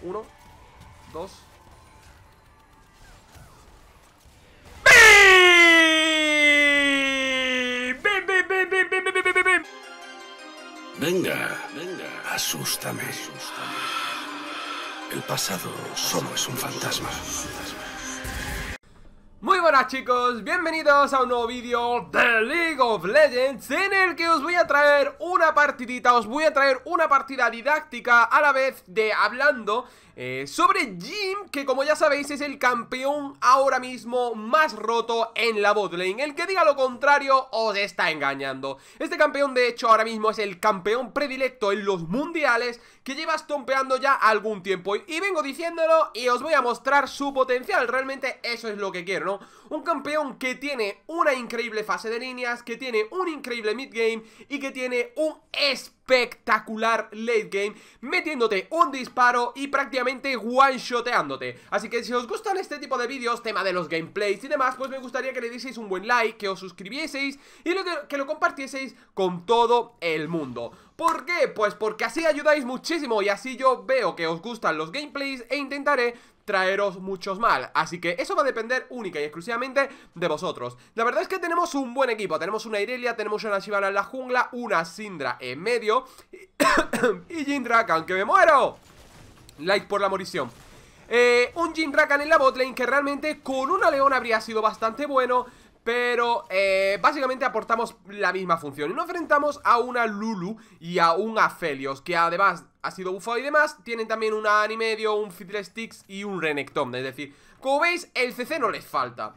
Uno, dos. Venga, venga, asústame. asústame. El pasado solo es un fantasma. ¡Hola chicos, bienvenidos a un nuevo vídeo de League of Legends En el que os voy a traer una partidita, os voy a traer una partida didáctica a la vez de hablando eh, sobre Jim, que como ya sabéis es el campeón ahora mismo más roto en la botlane El que diga lo contrario os está engañando Este campeón de hecho ahora mismo es el campeón predilecto en los mundiales Que lleva estompeando ya algún tiempo Y vengo diciéndolo y os voy a mostrar su potencial Realmente eso es lo que quiero, ¿no? Un campeón que tiene una increíble fase de líneas, que tiene un increíble mid-game y que tiene un espectacular late game metiéndote un disparo y prácticamente one-shoteándote. Así que si os gustan este tipo de vídeos, tema de los gameplays y demás, pues me gustaría que le dieseis un buen like, que os suscribieseis y que, que lo compartieseis con todo el mundo. ¿Por qué? Pues porque así ayudáis muchísimo y así yo veo que os gustan los gameplays e intentaré traeros muchos mal Así que eso va a depender única y exclusivamente de vosotros La verdad es que tenemos un buen equipo Tenemos una Irelia, tenemos una Shivana en la jungla Una Sindra en medio Y Jindrakan, que me muero Like por la morición eh, un Jindrakan en la botlane que realmente con una leona habría sido bastante bueno pero eh, básicamente aportamos la misma función. Y nos enfrentamos a una Lulu y a un Aphelios, que además ha sido bufado y demás. Tienen también un Animedio, un Sticks y un Renekton. Es decir, como veis, el CC no les falta.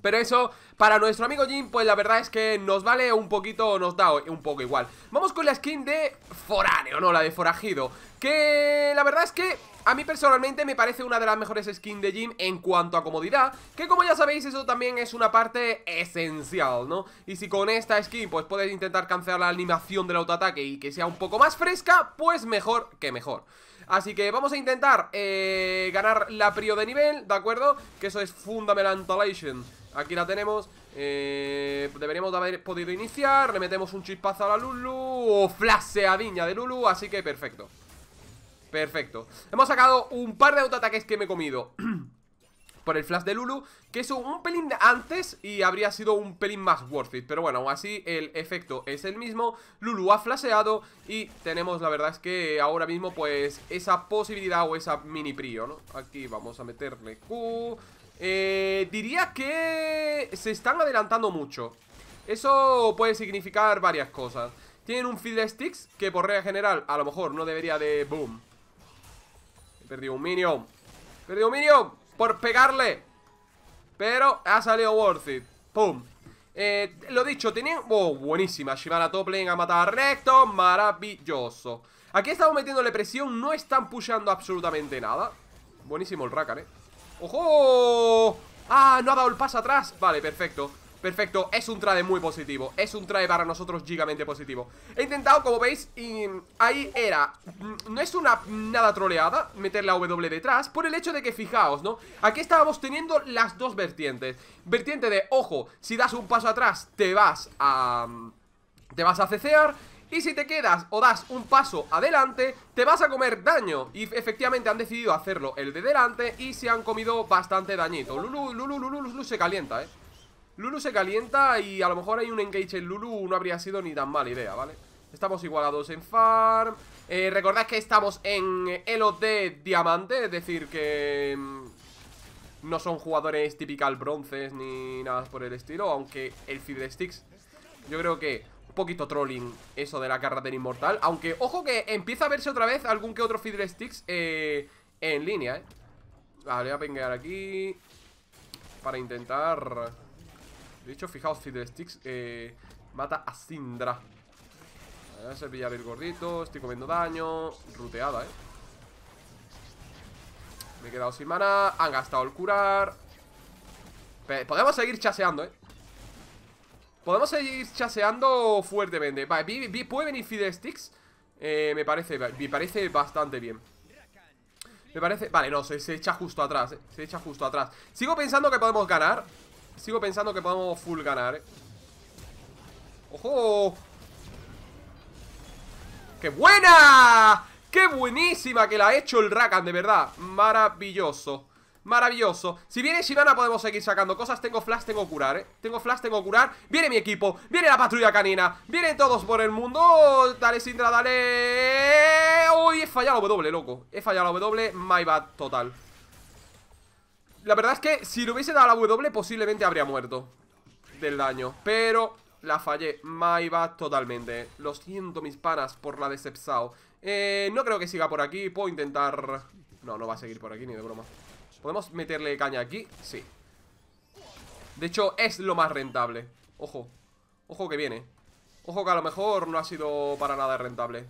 Pero eso, para nuestro amigo Jim, pues la verdad es que nos vale un poquito, nos da un poco igual Vamos con la skin de foráneo, ¿no? La de forajido Que la verdad es que a mí personalmente me parece una de las mejores skins de Jim en cuanto a comodidad, que como ya sabéis eso también es una parte esencial, ¿no? Y si con esta skin pues puedes intentar cancelar la animación del autoataque y que sea un poco más fresca, pues mejor que mejor. Así que vamos a intentar eh, ganar la prio de nivel, ¿de acuerdo? Que eso es Fundamentalation. Aquí la tenemos. Eh, deberíamos haber podido iniciar. Le metemos un chispazo a la Lulu. O viña de Lulu. Así que perfecto. Perfecto. Hemos sacado un par de autoataques que me he comido. por el flash de Lulu Que es un pelín antes y habría sido un pelín más worth it Pero bueno, aún así el efecto es el mismo Lulu ha flasheado y tenemos la verdad es que ahora mismo pues esa posibilidad o esa mini prio, ¿no? Aquí vamos a meterle Q eh, Diría que se están adelantando mucho Eso puede significar varias cosas Tienen un sticks que por regla general a lo mejor no debería de boom Perdió un minion. Perdió un minion por pegarle. Pero ha salido worth it. ¡Pum! Eh, lo dicho, tenía... Oh, buenísima. Shimara Toplen a matado recto. Maravilloso. Aquí estamos metiéndole presión. No están pushando absolutamente nada. Buenísimo el Rakan, ¿eh? ¡Ojo! ¡Ah! No ha dado el paso atrás. Vale, perfecto. Perfecto, es un trade muy positivo Es un trade para nosotros gigamente positivo He intentado, como veis, y ahí era mm, No es una nada troleada meter la W detrás Por el hecho de que, fijaos, ¿no? Aquí estábamos teniendo las dos vertientes Vertiente de, ojo, si das un paso atrás Te vas a... Mm, te vas a cecear y si te quedas o das un paso adelante, te vas a comer daño. Y efectivamente han decidido hacerlo el de delante y se han comido bastante dañito. Lulu, Lulu, Lulu, Lulu se calienta, eh. Lulu se calienta y a lo mejor hay un engage en Lulu no habría sido ni tan mala idea, ¿vale? Estamos igualados en farm eh, Recordad que estamos en Elo de diamante Es decir, que mm, no son jugadores típicos bronces ni nada por el estilo Aunque el Fiddle Sticks yo creo que un poquito trolling eso de la del inmortal Aunque, ojo que empieza a verse otra vez algún que otro Fiddle Sticks eh, en línea, ¿eh? Vale, voy a pinguear aquí para intentar de hecho, fijaos, Fiddlesticks eh, mata a Sindra. Voy se pillar el gordito, estoy comiendo daño. Ruteada, eh. Me he quedado sin mana. Han gastado el curar. podemos seguir chaseando, eh. Podemos seguir chaseando fuertemente. Vale, puede venir Fiddlesticks. Eh, me parece, me parece bastante bien. Me parece... Vale, no, se, se echa justo atrás, eh. Se echa justo atrás. Sigo pensando que podemos ganar. Sigo pensando que podemos full ganar, ¿eh? ¡Ojo! ¡Qué buena! ¡Qué buenísima que la ha hecho el Rakan, de verdad! Maravilloso Maravilloso Si viene Shivana podemos seguir sacando cosas Tengo flash, tengo curar, ¿eh? Tengo flash, tengo curar Viene mi equipo Viene la patrulla canina Vienen todos por el mundo oh, Dale, Sindra, dale ¡Uy! He fallado W, loco He fallado W My bad, total la verdad es que si le hubiese dado la W posiblemente habría muerto del daño. Pero la fallé. My bad totalmente. Lo siento, mis panas, por la decepción. Eh, no creo que siga por aquí. Puedo intentar... No, no va a seguir por aquí, ni de broma. ¿Podemos meterle caña aquí? Sí. De hecho, es lo más rentable. Ojo. Ojo que viene. Ojo que a lo mejor no ha sido para nada rentable.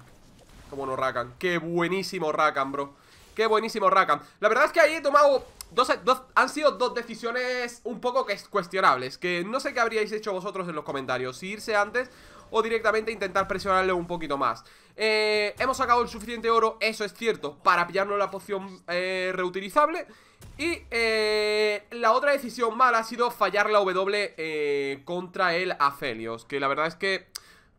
Como no Rakan. Qué buenísimo Rakan, bro. Qué buenísimo Rakan. La verdad es que ahí he tomado Dos, han sido dos decisiones un poco cuestionables, que no sé qué habríais hecho vosotros en los comentarios, si irse antes o directamente intentar presionarle un poquito más. Eh, hemos sacado el suficiente oro, eso es cierto, para pillarnos la poción eh, reutilizable. Y eh, la otra decisión mala ha sido fallar la W contra el Afelios. que la verdad es que...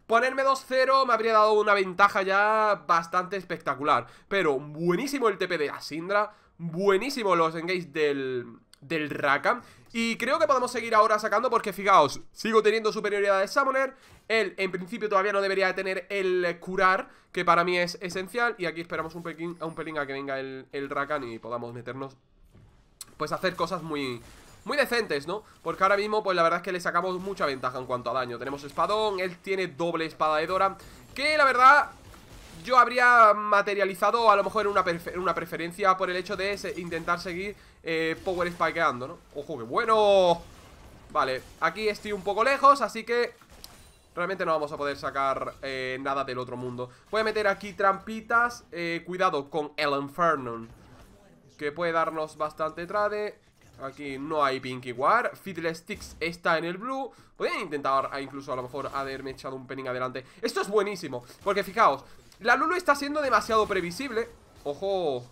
Ponerme 2-0 me habría dado una ventaja ya bastante espectacular Pero buenísimo el TP de Asindra buenísimo los engage del, del rakan Y creo que podemos seguir ahora sacando porque fijaos, sigo teniendo superioridad de Summoner. Él en principio todavía no debería de tener el curar, que para mí es esencial. Y aquí esperamos un pelín, un pelín a que venga el, Rakan y podamos meternos, pues hacer cosas muy... Muy decentes, ¿no? Porque ahora mismo, pues la verdad es que le sacamos mucha ventaja en cuanto a daño Tenemos espadón, él tiene doble espada de Dora Que la verdad, yo habría materializado a lo mejor una, preferencia por el hecho de intentar seguir eh, power spikeando, ¿no? ¡Ojo, qué bueno! Vale, aquí estoy un poco lejos, así que realmente no vamos a poder sacar eh, nada del otro mundo. Voy a meter aquí trampitas, eh, cuidado con el Fernon que puede darnos bastante trade. Aquí no hay Pinky War sticks está en el blue Podrían intentar incluso a lo mejor haberme echado un pelín adelante Esto es buenísimo, porque fijaos la Lulu está siendo demasiado previsible Ojo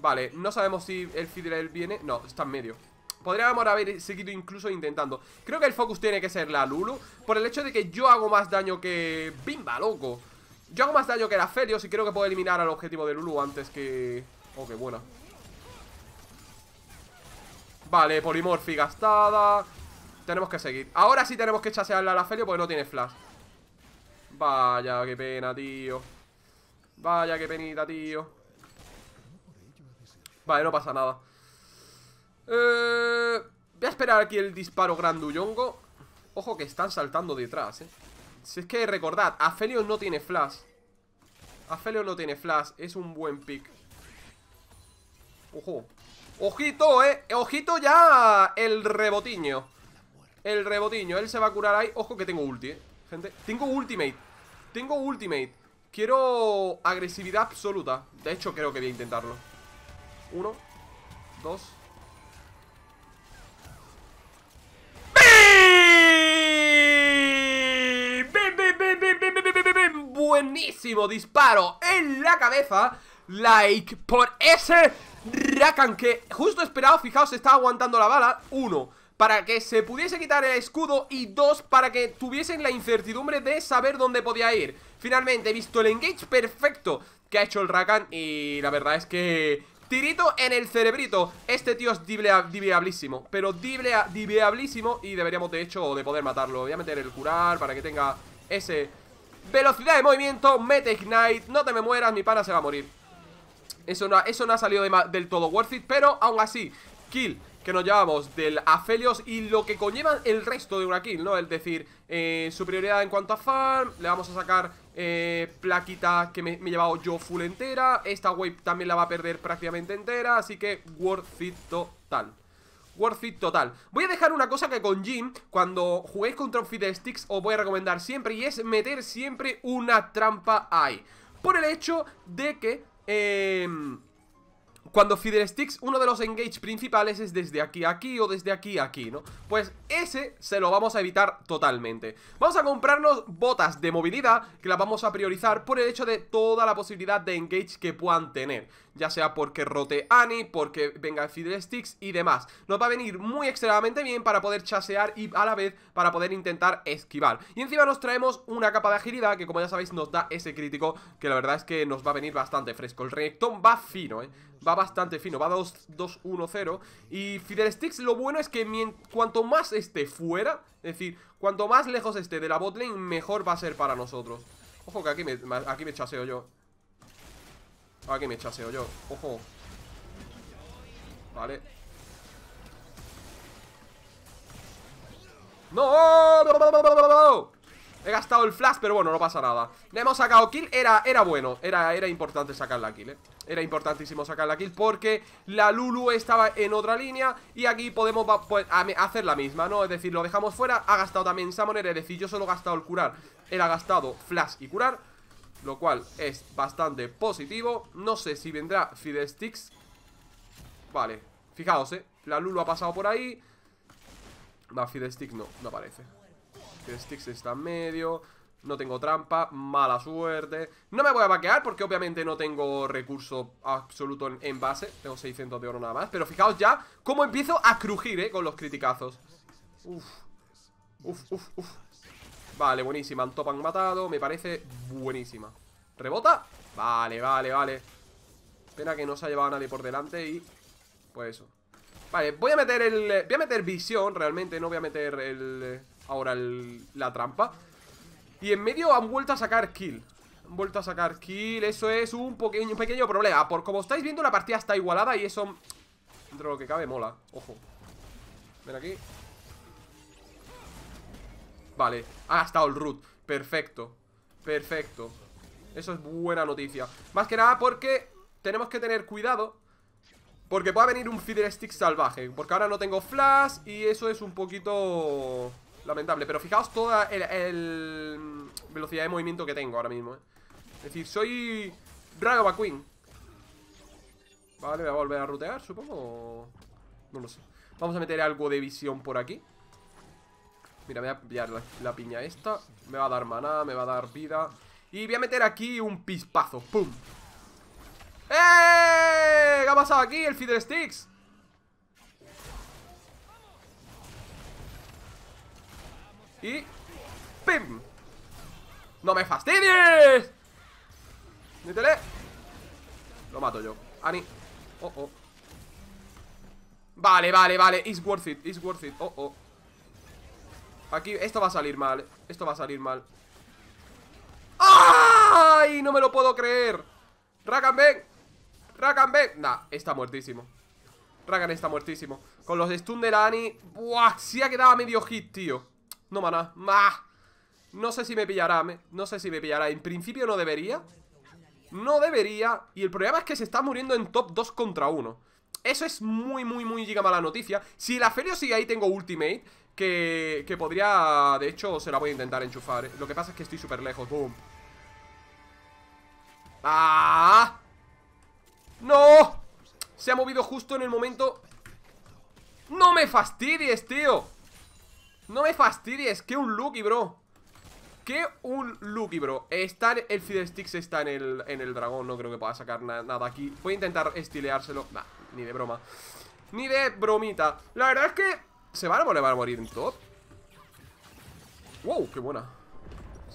Vale, no sabemos si el Fidel viene No, está en medio Podríamos haber seguido incluso intentando Creo que el focus tiene que ser la Lulu Por el hecho de que yo hago más daño que... ¡Bimba, loco! Yo hago más daño que la Felios y creo que puedo eliminar al objetivo de Lulu antes que... Oh, qué buena Vale, polimorfi gastada Tenemos que seguir Ahora sí tenemos que chasearle a la Felio porque no tiene flash Vaya, qué pena, tío Vaya, qué penita, tío Vale, no pasa nada eh, Voy a esperar aquí el disparo grandullongo Ojo que están saltando detrás, eh Si es que recordad, Aphelion no tiene flash Aphelion no tiene flash Es un buen pick Ojo Ojito, eh Ojito ya el rebotiño El rebotiño Él se va a curar ahí Ojo que tengo ulti, eh Gente, tengo ultimate tengo ultimate. Quiero agresividad absoluta. De hecho, creo que voy a intentarlo. Uno. Dos. Buenísimo disparo en la cabeza Like por ese Rakan que justo esperado, fijaos, está aguantando la bala Uno para que se pudiese quitar el escudo y dos, para que tuviesen la incertidumbre de saber dónde podía ir. Finalmente he visto el engage perfecto que ha hecho el Rakan y la verdad es que... Tirito en el cerebrito Este tío es diviablísimo. Pero diviablísimo. Y deberíamos de hecho de poder matarlo Voy a meter el curar para que tenga ese Velocidad de movimiento, mete Ignite No te me mueras, mi pana se va a morir Eso no, eso no ha salido del todo worth it Pero aún así, kill que nos llevamos del Aphelios y lo que conlleva el resto de una kill, ¿no? Es decir, eh, superioridad en cuanto a farm, le vamos a sacar eh, plaquita que me, he llevado yo full entera, esta wave también la va a perder prácticamente entera, así que worth it total. Worth it total Voy a dejar una cosa que con Jim Cuando juguéis contra un Sticks Os voy a recomendar siempre Y es meter siempre una trampa ahí Por el hecho de que eh, cuando Sticks, uno de los engage principales es desde aquí a aquí o desde aquí a aquí, ¿no? Pues ese se lo vamos a evitar totalmente. Vamos a comprarnos botas de movilidad que las vamos a priorizar por el hecho de toda la posibilidad de engage que puedan tener ya sea porque rote Annie, porque Fidel Sticks y demás. Nos va a venir muy extremadamente bien para poder chasear y a la vez para poder intentar esquivar. Y encima nos traemos una capa de agilidad que como ya sabéis nos da ese crítico que la verdad es que nos va a venir bastante fresco. El recto va fino, ¿eh? va bastante fino, va 2-1-0 Y Sticks lo bueno es que cuanto más esté fuera, es decir, cuanto más lejos esté de la botlane, mejor va a ser para nosotros Ojo que aquí me, aquí me chaseo yo ver que me chaseo yo. Ojo. Vale. ¡No! He gastado el flash, pero bueno, no pasa nada Le hemos sacado kill, era, era bueno era, era importante sacar la kill, eh Era importantísimo sacar la kill porque la Lulu estaba en otra línea Y aquí podemos pues, hacer la misma, ¿no? Es decir, lo dejamos fuera, ha gastado también Summoner Es decir, yo solo he gastado el curar Él ha gastado flash y curar lo cual es bastante positivo. No sé si vendrá Fiddlesticks. Vale, fijaos, eh. La Lulu ha pasado por ahí. Va, Fiddlesticks no, no aparece. Fiddlesticks está en medio. No tengo trampa, mala suerte No me voy a vaquear porque obviamente no tengo recurso absoluto en, en, base Tengo 600 de oro nada más Pero fijaos ya cómo empiezo a crujir, eh, con los criticazos Uf, uf, uf, uf Vale, buenísima. Han matado. Me parece buenísima. ¿Rebota? Vale, vale, vale. Pena que no se ha llevado a nadie por delante y... Pues eso. Vale, voy a meter el... Eh, voy a meter visión, realmente. No voy a meter el... Eh, ahora el, la trampa. Y en medio han vuelto a sacar kill. Han vuelto a sacar kill. Eso es un pequeño, un pequeño problema. Por como estáis viendo, la partida está igualada y eso... Dentro de lo que cabe, mola. Ojo. Ven aquí. Vale, ha estado el root Perfecto, perfecto Eso es buena noticia Más que nada porque tenemos que tener cuidado Porque puede venir un feeder stick salvaje Porque ahora no tengo flash Y eso es un poquito lamentable Pero fijaos toda el, velocidad de movimiento que tengo ahora mismo eh. Es decir, soy Dragon Queen Vale, voy a volver a rutear, supongo No lo sé Vamos a meter algo de visión por aquí Mira, voy a pillar la, piña esta Me va a dar maná, me va a dar vida Y voy a meter aquí un pispazo ¡Pum! ¡Eh! ¿Qué ha pasado aquí? El Feeder Sticks Y... ¡Pim! ¡No me fastidies! ¡Métele! Lo mato yo Ani Oh, oh Vale, vale, vale It's worth it, it's worth it Oh, oh Aquí, esto va a salir mal Esto va a salir mal ¡Ay! No me lo puedo creer Rakan, ven Rakan, ven Nah, está muertísimo Rakan está muertísimo Con los stun de la Ani Buah, sí ha quedado medio hit, tío No, maná ¡Mah! No sé si me pillará me... No sé si me pillará En principio no debería No debería Y el problema es que se está muriendo en top 2 contra 1 eso es muy, muy, muy giga mala noticia. Si la feria sigue ahí, tengo ultimate que, podría... De hecho, se la voy a intentar enchufar. ¿eh? Lo que pasa es que estoy súper lejos. ¡Boom! ¡Ah! ¡No! Se ha movido justo en el momento... ¡No me fastidies, tío! ¡No me fastidies! ¡Qué un Lucky, bro! ¡Qué un Lucky, bro! Está el Fidel está en el, dragón. No creo que pueda sacar nada aquí. Voy a intentar estileárselo. Nah, ni de broma. Ni de bromita. La verdad es que ¿Se va a morir? a morir en top? ¡Wow! ¡Qué buena!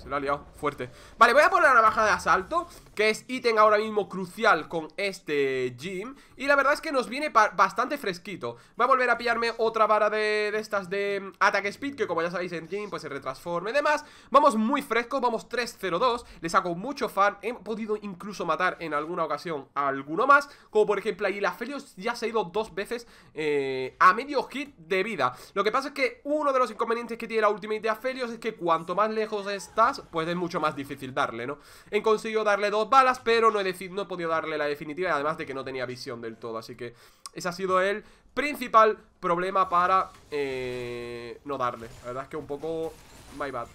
se lo ha liado fuerte Vale, voy a poner la navaja de asalto Que es ítem ahora mismo crucial con este gym Y la verdad es que nos viene bastante fresquito Voy a volver a pillarme otra vara de, estas de mm, ataque speed Que como ya sabéis en gym pues se retransforme y demás Vamos muy frescos, vamos 3-0-2 Le saco mucho fan He podido incluso matar en alguna ocasión a alguno más Como por ejemplo ahí la Felios ya se ha ido dos veces eh, a medio hit de vida Lo que pasa es que uno de los inconvenientes que tiene la Ultimate de Aphelios es que cuanto más lejos está pues es mucho más difícil darle, ¿no? He conseguido darle dos balas, pero no he, podido darle la definitiva, Y además de que no tenía visión del todo, así que ese ha sido el principal problema para eh, no darle. La verdad es que un poco... My bad.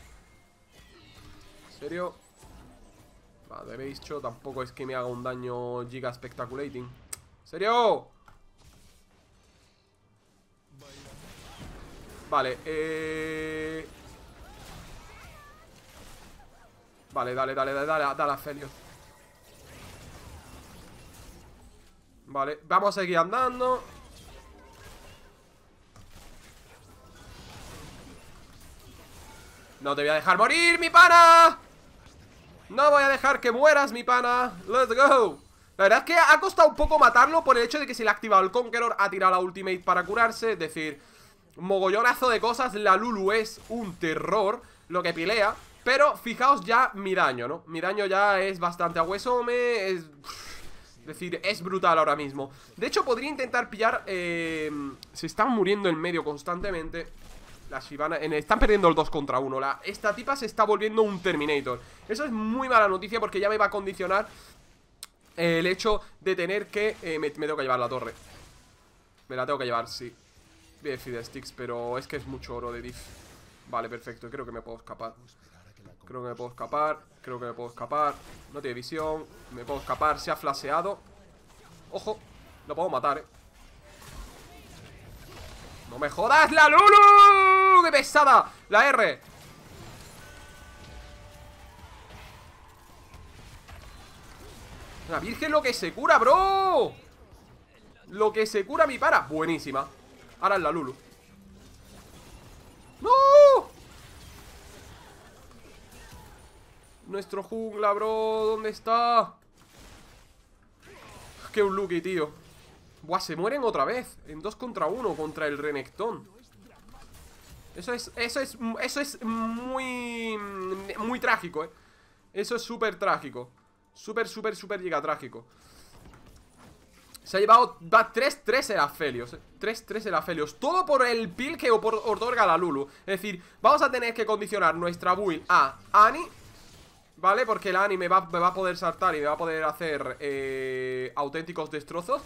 ¿En serio? Vale, veis, yo tampoco es que me haga un daño giga spectaculating. ¿En serio? Vale, eh... Vale, dale, dale, dale, dale, dale a Vale, vamos a seguir andando. No te voy a dejar morir, mi pana. No voy a dejar que mueras, mi pana. Let's go. La verdad es que ha costado un poco matarlo por el hecho de que se le ha activado el Conqueror, ha tirado la ultimate para curarse, es decir, mogollonazo de cosas, la Lulu es un terror, lo que pilea, pero fijaos ya mi daño, ¿no? Mi daño ya es bastante a es... Es decir, es brutal ahora mismo De hecho, podría intentar pillar em, Se están muriendo en medio constantemente Las Shivana Están perdiendo el 2 contra 1 Esta tipa se está volviendo un Terminator Eso es muy mala noticia porque ya me va a condicionar El hecho de tener que eh, me, tengo que llevar la torre Me la tengo que llevar, sí Voy a sticks, pero es que es mucho oro de diff Vale, perfecto, creo que me puedo escapar Creo que me puedo escapar. Creo que me puedo escapar. No tiene visión. Me puedo escapar. Se ha flaseado. Ojo. Lo puedo matar, eh. ¡No me jodas! ¡La Lulu! ¡Qué pesada! ¡La R! La virgen lo que se cura, bro Lo que se cura mi para Buenísima Ahora es la Lulu ¡No! Nuestro jungla, bro. ¿Dónde está? Ah, qué un lucky, tío. Buah, se mueren otra vez. En 2 contra 1 contra el Renekton. Eso es, eso es, eso es muy, muy trágico, eh. Eso es súper trágico. Súper, súper, súper llega trágico. Se ha llevado 3-3 Erafelios. 3-3 Erafelios. Todo por el pil que otorga la Lulu. Es decir, vamos a tener que condicionar nuestra build a Annie ¿Vale? Porque el anime va, me va a poder saltar y me va a poder hacer eh, auténticos destrozos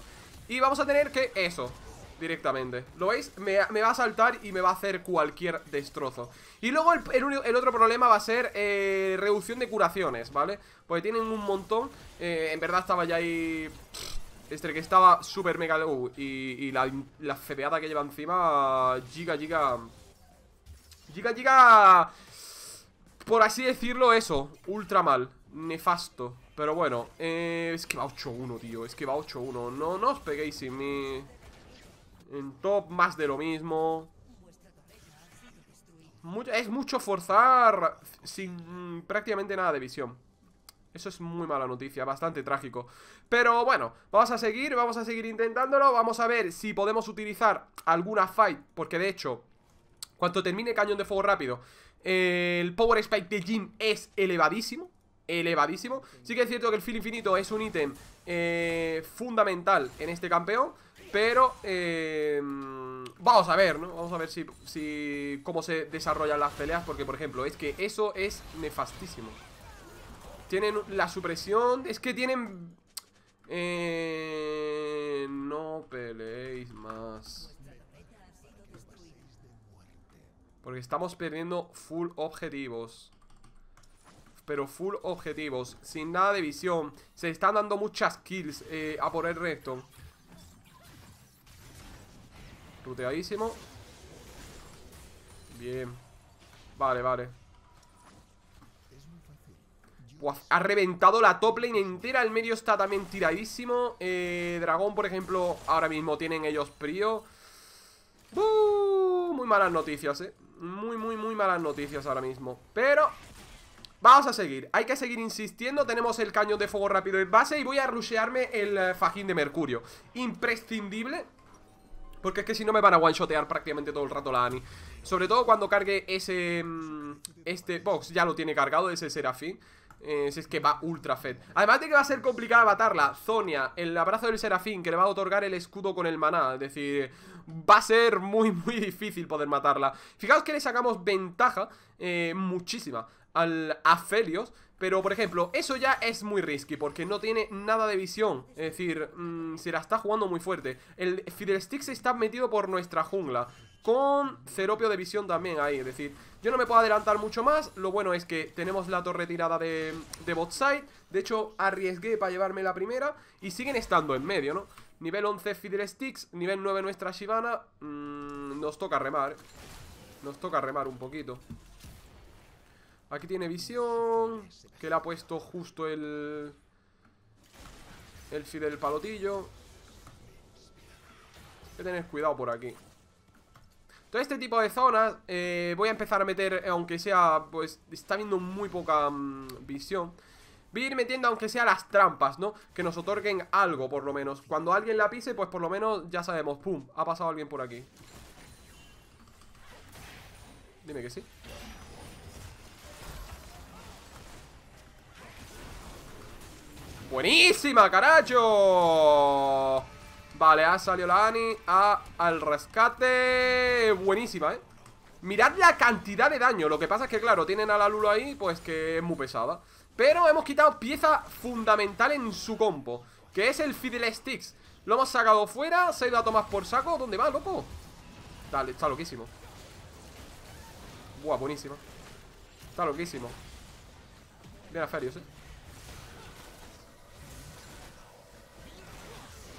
Y vamos a tener que eso, directamente ¿Lo veis? Me, va a saltar y me va a hacer cualquier destrozo Y luego el, otro problema va a ser eh, reducción de curaciones, ¿vale? Porque tienen un montón eh, En verdad estaba ya ahí... Este que estaba super mega low Y, la, la que lleva encima Giga, giga... Giga, giga por así decirlo, eso. Ultra mal. Nefasto. Pero bueno, eh, es que va 8-1, tío. Es que va 8-1. No, no os peguéis sin mí. En top, más de lo mismo. es mucho forzar sin prácticamente nada de visión. Eso es muy mala noticia, bastante trágico. Pero bueno, vamos a seguir, vamos a seguir intentándolo. Vamos a ver si podemos utilizar alguna fight. Porque de hecho, cuando termine Cañón de Fuego Rápido, el Power Spike de Jim es elevadísimo Elevadísimo Sí que es cierto que el Fil Infinito es un ítem eh, fundamental en este campeón Pero eh, vamos a ver, ¿no? Vamos a ver si, cómo se desarrollan las peleas Porque, por ejemplo, es que eso es nefastísimo Tienen la supresión Es que tienen... Eh, no peleéis más porque estamos perdiendo full objetivos pero full objetivos, sin nada de visión. Se están dando muchas kills eh, a por el resto. Ruteadísimo. Bien. Vale, vale. ha reventado la top lane entera. El medio está también tiradísimo. Eh, dragón, por ejemplo, ahora mismo tienen ellos prio. Muy malas noticias, eh. Muy, muy, muy malas noticias ahora mismo Pero Vamos a seguir, hay que seguir insistiendo Tenemos el cañón de fuego rápido en base Y voy a rushearme el eh, fajín de mercurio Imprescindible Porque es que si no me van a one-shotear prácticamente todo el rato la Ani Sobre todo cuando cargue ese... Mm, este box, ya lo tiene cargado ese serafín ese eh, es que va ultra fed Además de que va a ser complicada matarla Zonia, el abrazo del serafín Que le va a otorgar el escudo con el maná Es decir, va a ser muy, muy difícil poder matarla. Fijaos que le sacamos ventaja eh, muchísima al Felios, Pero, por ejemplo, eso ya es muy risky porque no tiene nada de visión. Es decir, mm, se la está jugando muy fuerte. El Fiddlestick se está metido por nuestra jungla con Ceropio de visión también ahí, es decir, yo no me puedo adelantar mucho más, lo bueno es que tenemos la torre tirada de, de de hecho arriesgué para llevarme la primera y siguen estando en medio, ¿no? Nivel 11 Sticks... nivel 9 nuestra Shivana mm, Nos toca remar eh. Nos toca remar un poquito Aquí tiene visión Que le ha puesto justo el... El Fidel Palotillo Hay que tener cuidado por aquí todo este tipo de zonas eh, voy a empezar a meter, aunque sea, pues está viendo muy poca mm, visión Voy a ir metiendo aunque sea las trampas, ¿no? Que nos otorguen algo, por lo menos Cuando alguien la pise, pues por lo menos ya sabemos Pum, ha pasado alguien por aquí Dime que sí ¡Buenísima, caracho! Vale, ha salido la Ani al rescate Buenísima, ¿eh? Mirad la cantidad de daño. Lo que pasa es que, claro, tienen a la Lulu ahí, pues que es muy pesada. Pero hemos quitado pieza fundamental en su compo, que es el Fidel Sticks. Lo hemos sacado fuera, se ha ido a tomar por saco. ¿Dónde va, loco? Dale, está loquísimo. Buah, buenísimo. Está loquísimo. Bien Ferios, eh.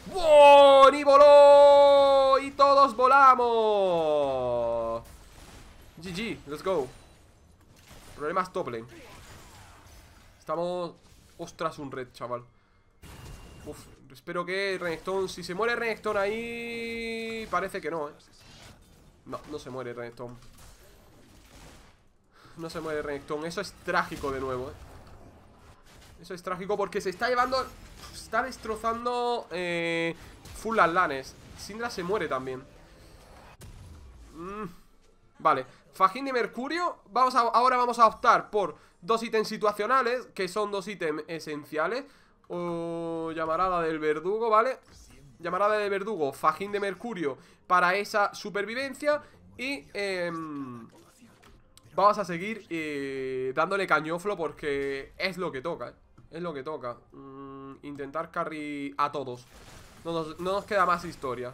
¡Buah! ¡Ni voló! ¡Y todos volamos! GG, let's go. Problemas top lane. Estamos... Ostras, un red, chaval. Uf, espero que Renekton... Si se muere Renekton ahí... Parece que no, ¿eh? No, no se muere Renekton. No se muere Renekton. Eso es trágico de nuevo, ¿eh? Eso es trágico porque se está llevando... Está destrozando... Eh, full las lanes. Sindra se muere también. Mmm... Vale, Fajín de Mercurio vamos Ahora vamos a optar por dos ítems situacionales Que son dos ítems esenciales o Llamarada del verdugo, ¿vale? Llamarada del verdugo, Fajín de Mercurio Para esa supervivencia Y... Em, vamos a seguir eh, dándole cañoflo porque es lo que toca, ¿eh? Es lo que toca. Mm, intentar carry a todos. No nos, queda más historia.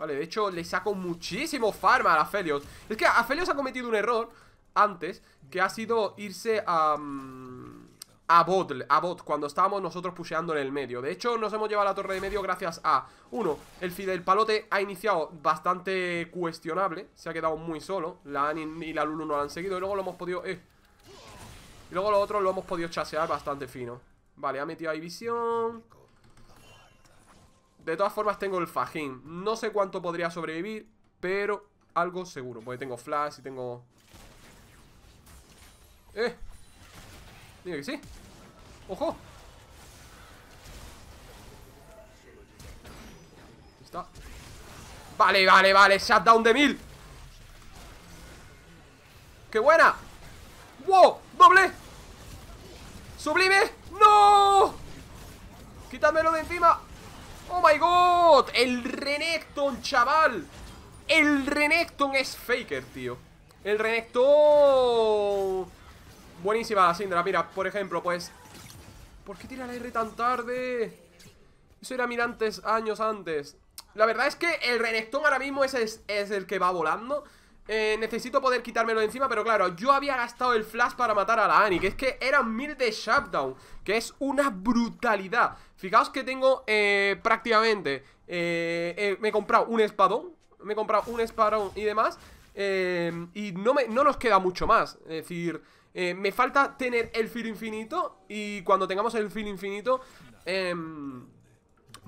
Vale, de hecho le saco muchísimo farma a Aphelios Es que Aphelios ha cometido un error antes Que ha sido irse a... Mm, a bot, a bot cuando estábamos nosotros pusheando en el medio De hecho nos hemos llevado a la torre de medio gracias a Uno, el Fidel Palote ha iniciado bastante cuestionable Se ha quedado muy solo La Ani y la Lulu no la han seguido Y luego lo hemos podido... Eh, y luego lo otro lo hemos podido chasear bastante fino Vale, ha metido ahí visión de todas formas tengo el fajín. No sé cuánto podría sobrevivir, pero algo seguro. Porque tengo flash y tengo... ¡Eh! Dime que sí. ¡Ojo! Ahí está. Vale, vale, vale. Shutdown de mil. ¡Qué buena! ¡Wow! ¡Doble! ¡Sublime! ¡No! ¡Quítamelo de encima! ¡Oh my god! ¡El Renekton, chaval! El Renekton es Faker, tío El Renekton Buenísima, Sindra Mira, por ejemplo, pues ¿Por qué tira la R tan tarde? Eso era mirantes años antes La verdad es que el Renekton ahora mismo es el que va volando eh, necesito poder quitármelo de encima Pero claro, yo había gastado el flash para matar a la Annie Que es que era mil de shutdown Que es una brutalidad Fijaos que tengo eh, prácticamente eh, Me he comprado un espadón Me he comprado un espadón y demás Y no, no nos queda mucho más Es decir, me falta tener el filo infinito Y cuando tengamos el filo infinito em,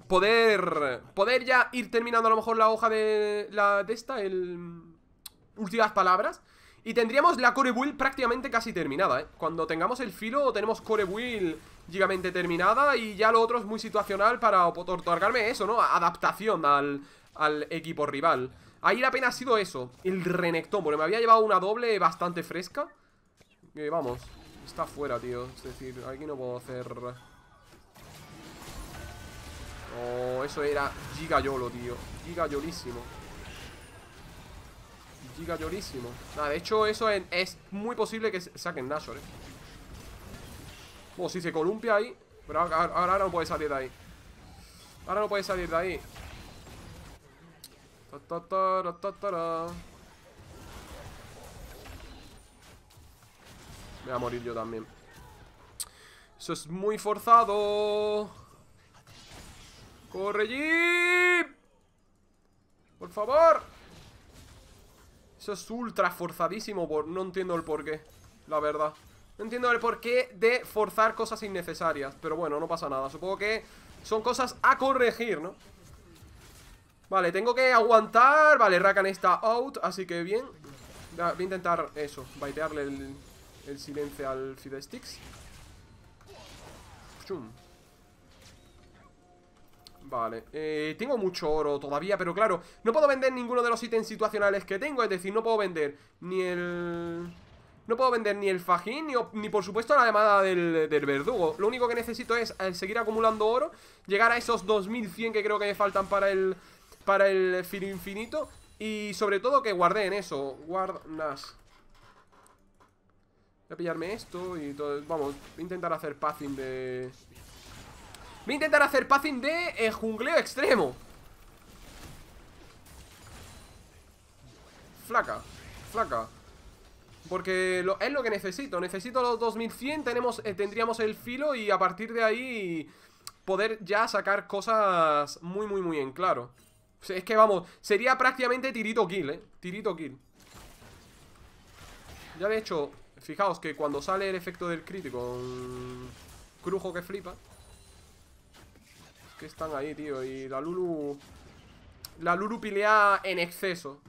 Poder, poder ya ir terminando a lo mejor la hoja de, la, de esta, el, últimas palabras. Y tendríamos la Core Will prácticamente casi terminada, ¿eh? Cuando tengamos el filo, tenemos Core Wheel ligeramente terminada y ya lo otro es muy situacional para otorgarme eso, ¿no? Adaptación al, al equipo rival. Ahí la pena ha sido eso, el renectón porque me había llevado una doble bastante fresca. Eh, vamos, está fuera, tío. Es decir, aquí no puedo hacer... Oh, eso era gigayolo, tío. Gigayolísimo Giga llorísimo. Nada, de hecho, eso es, muy posible que saquen Nashor, eh. si se columpia ahí. Pero ahora, no puede salir de ahí. Ahora no puede salir de ahí. Ta, ta, Me voy a morir yo también. Eso es muy forzado. ¡Corre, Jeep! ¡Por favor! Eso es ultra forzadísimo, no entiendo el porqué, la verdad. No entiendo el porqué de forzar cosas innecesarias, pero bueno, no pasa nada. Supongo que son cosas a corregir, ¿no? Vale, tengo que aguantar. Vale, Rakan está out, así que bien. Voy a intentar eso, baitearle el, el silencio al Fidestix. Chum. Vale, eh, tengo mucho oro todavía, pero claro, no puedo vender ninguno de los ítems situacionales que tengo, es decir, no puedo vender ni el... No puedo vender ni el fajín, ni, por supuesto la llamada del, verdugo Lo único que necesito es eh, seguir acumulando oro Llegar a esos 2100 que creo que me faltan para el, para el fin infinito Y sobre todo que en eso Guardas Voy a pillarme esto y todo Vamos, voy a intentar hacer passing de... Voy a intentar hacer passing de eh, jungleo extremo Flaca, flaca Porque lo, es lo que necesito Necesito los 2100 tenemos, eh, Tendríamos el filo y a partir de ahí Poder ya sacar cosas Muy, muy, muy en claro Es que vamos, sería prácticamente tirito kill, eh Tirito kill Ya de hecho Fijaos que cuando sale el efecto del crítico Crujo que flipa están ahí, tío. Y la Lulu... La Lulu pilea en exceso.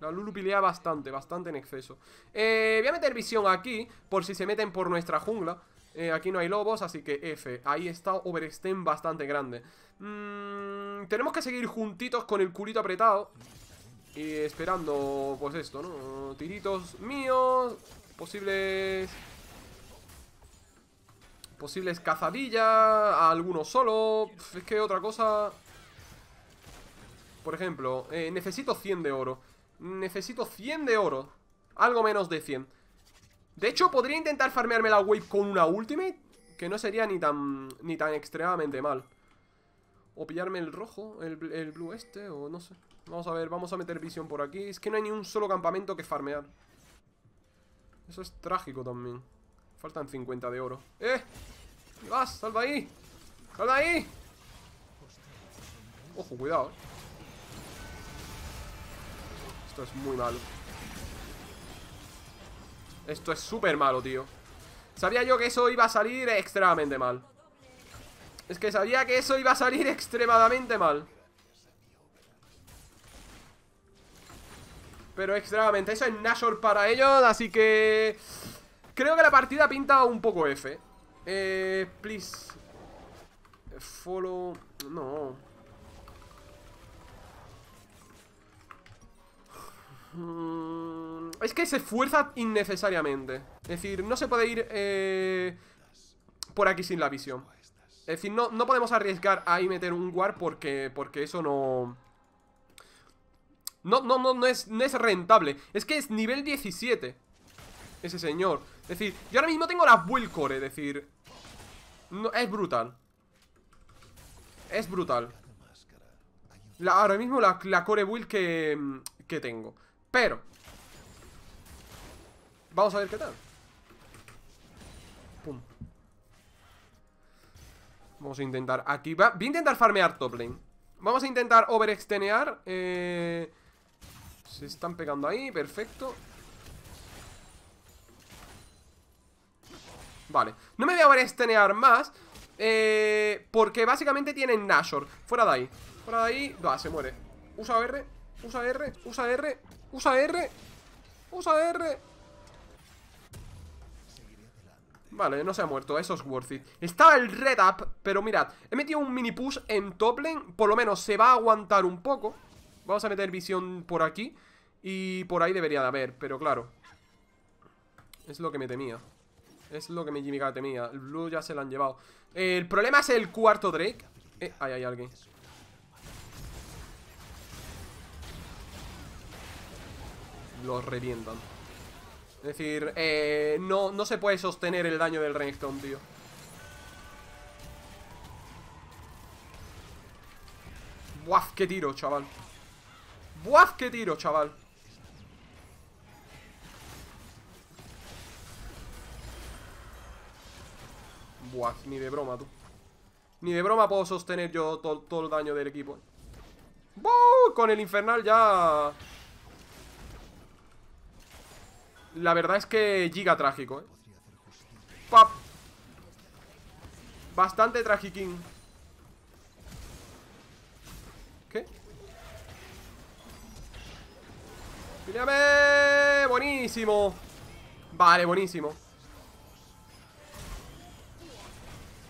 La Lulu pilea bastante, bastante en exceso. Eh, voy a meter visión aquí, por si se meten por nuestra jungla. Eh, aquí no hay lobos, así que F. Ahí está Overstem bastante grande. Mmm... tenemos que seguir juntitos con el culito apretado. Y esperando, pues esto, ¿no? Tiritos míos, posibles Posibles cazadillas, a algunos solo. Es que otra cosa... Por ejemplo, eh, necesito 100 de oro. Necesito 100 de oro. Algo menos de 100. De hecho, podría intentar farmearme la wave con una ultimate. Que no sería ni tan, ni tan extremadamente mal. O pillarme el rojo, el, el blue este, o no sé. Vamos a ver, vamos a meter visión por aquí. Es que no hay ni un solo campamento que farmear. Eso es trágico también. Faltan 50 de oro. ¡Eh! ¡Vas! ¡Salva ahí! ¡Salva ahí! Ojo, cuidado, eh. Esto es muy malo. Esto es súper malo, tío. Sabía yo que eso iba a salir extremadamente mal. Es que sabía que eso iba a salir extremadamente mal. Pero extremadamente. Eso es Nashor para ellos, así que... Creo que la partida pinta un poco F. Eh, please. Follow... No. Es que se esfuerza innecesariamente. Es decir, no se puede ir eh, por aquí sin la visión. Es decir, no, no podemos arriesgar ahí meter un guard porque, porque eso no... No, no, no, no es, no es rentable. Es que es nivel 17. Ese señor. Es decir, yo ahora mismo tengo la core, es decir... No, es brutal. Es brutal. ahora mismo la, core build que, tengo. Pero... Vamos a ver qué tal. Pum. Vamos a intentar aquí. Va, voy a intentar farmear top lane. Vamos a intentar overextenear. Eh, se están pegando ahí, perfecto. Vale, no me voy a estenear más eh, Porque básicamente tienen Nashor Fuera de ahí, fuera de ahí Va, se muere Usa R, usa R, usa R Usa R, usa R Vale, no se ha muerto, eso es worth it Estaba el red up, pero mirad He metido un mini push en top Por lo menos se va a aguantar un poco Vamos a meter visión por aquí Y por ahí debería de haber, pero claro Es lo que me temía es lo que mi Jimmy temía. El blue ya se lo han llevado. el problema es el cuarto Drake. Eh, ahí hay alguien. Los revientan. Es decir, eh, no, no se puede sostener el daño del Renekton, tío. Buaf, qué tiro, chaval. Buaf, qué tiro, chaval. ni de broma, tú. Ni de broma puedo sostener yo todo, el daño del equipo. Con el infernal ya... La verdad es que giga trágico, ¿eh? ¡Pap! Bastante tragiquín. ¿Qué? ¡Mírame! ¡Buenísimo! Vale, buenísimo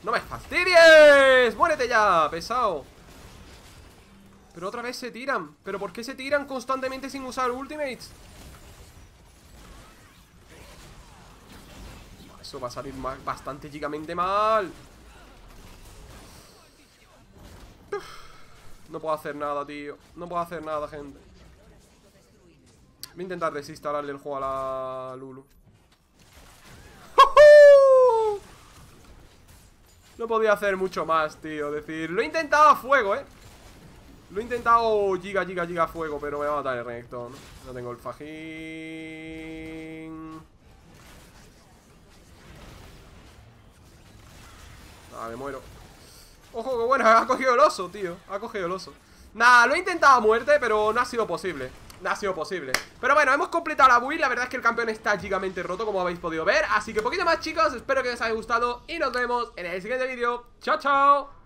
¡No me fastidies! ¡Muérete ya, pesado! Pero otra vez se tiran ¿Pero por qué se tiran constantemente sin usar ultimates? Eso va a salir bastante chicamente mal No puedo hacer nada, tío No puedo hacer nada, gente Voy a intentar desinstalarle el juego a la Lulu No podía hacer mucho más, tío Decir, lo he intentado a fuego, eh Lo he intentado giga, giga, giga a fuego Pero me va a matar el Renekton No tengo el fajín Ah, me muero Ojo, que bueno, ha cogido el oso, tío Ha cogido el oso Nada, lo he intentado a muerte, pero no ha sido posible ha sido posible Pero bueno, hemos completado la build La verdad es que el campeón está gigamente roto como habéis podido ver Así que poquito más chicos, espero que os haya gustado Y nos vemos en el siguiente vídeo ¡Chao, chao!